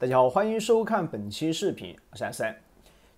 大家好，欢迎收看本期视频阿三。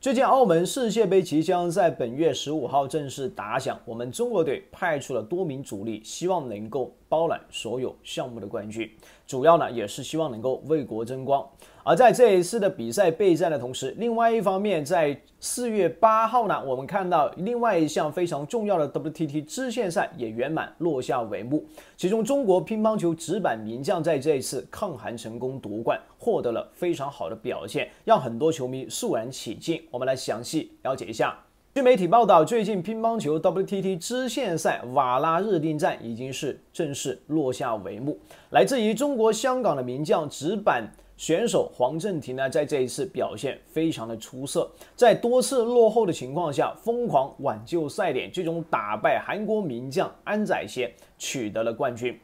最近澳门世界杯即将在本月十五号正式打响，我们中国队派出了多名主力，希望能够包揽所有项目的冠军。主要呢也是希望能够为国争光。而在这一次的比赛备战的同时，另外一方面，在四月八号呢，我们看到另外一项非常重要的 WTT 支线赛也圆满落下帷幕，其中中国乒乓球直板名将在这一次抗寒成功夺冠。获得了非常好的表现，让很多球迷肃然起敬。我们来详细了解一下。据媒体报道，最近乒乓球 WTT 支线赛瓦拉日定站已经是正式落下帷幕。来自于中国香港的名将直板选手黄镇廷呢，在这一次表现非常的出色，在多次落后的情况下疯狂挽救赛点，最终打败韩国名将安宰贤，取得了冠军。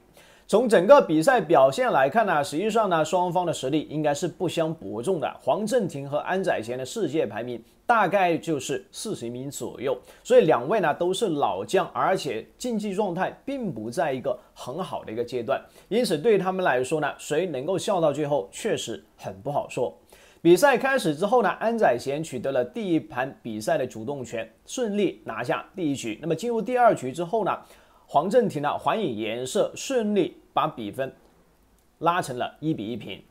从整个比赛表现来看呢，实际上呢，双方的实力应该是不相伯仲的。黄镇廷和安宰贤的世界排名大概就是四十名左右，所以两位呢都是老将，而且竞技状态并不在一个很好的一个阶段，因此对他们来说呢，谁能够笑到最后，确实很不好说。比赛开始之后呢，安宰贤取得了第一盘比赛的主动权，顺利拿下第一局。那么进入第二局之后呢，黄镇廷呢还以颜色，顺利。把比分拉成了一比一平。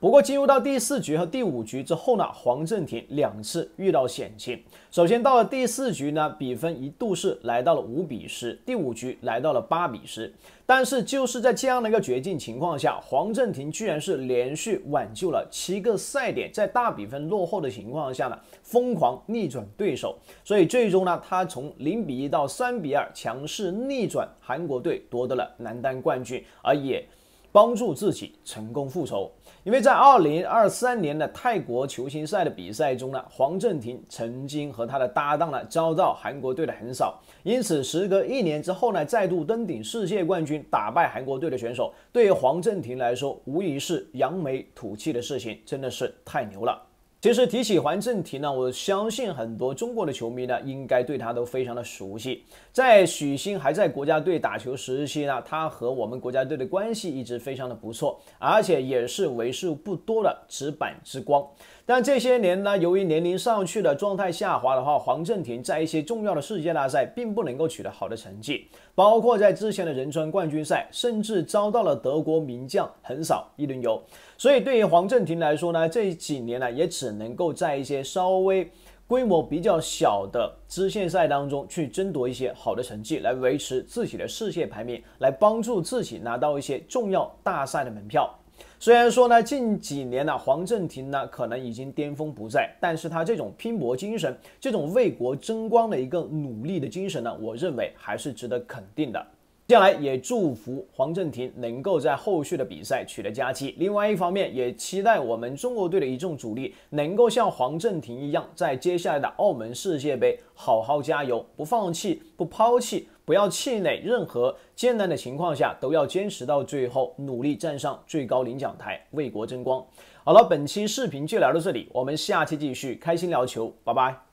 不过进入到第四局和第五局之后呢，黄镇廷两次遇到险情。首先到了第四局呢，比分一度是来到了五比十；第五局来到了八比十。但是就是在这样的一个绝境情况下，黄镇廷居然是连续挽救了七个赛点，在大比分落后的情况下呢，疯狂逆转对手。所以最终呢，他从零比一到三比二强势逆转韩国队，夺得了男单冠军，而也。帮助自己成功复仇，因为在二零二三年的泰国球星赛的比赛中呢，黄镇廷曾经和他的搭档呢遭到韩国队的横扫，因此时隔一年之后呢，再度登顶世界冠军，打败韩国队的选手，对黄镇廷来说无疑是扬眉吐气的事情，真的是太牛了。其实提起环政题呢，我相信很多中国的球迷呢，应该对他都非常的熟悉。在许昕还在国家队打球时期呢，他和我们国家队的关系一直非常的不错，而且也是为数不多的直板之光。但这些年呢，由于年龄上去的状态下滑的话，黄镇廷在一些重要的世界大赛并不能够取得好的成绩，包括在之前的人川冠军赛，甚至遭到了德国名将横扫一轮游。所以对于黄镇廷来说呢，这几年呢也只能够在一些稍微规模比较小的支线赛当中去争夺一些好的成绩，来维持自己的世界排名，来帮助自己拿到一些重要大赛的门票。虽然说呢，近几年呢，黄镇廷呢可能已经巅峰不再，但是他这种拼搏精神，这种为国争光的一个努力的精神呢，我认为还是值得肯定的。接下来也祝福黄镇廷能够在后续的比赛取得佳绩。另外一方面，也期待我们中国队的一众主力能够像黄镇廷一样，在接下来的澳门世界杯好好加油，不放弃，不抛弃，不要气馁，任何艰难的情况下都要坚持到最后，努力站上最高领奖台，为国争光。好了，本期视频就聊到这里，我们下期继续开心聊球，拜拜。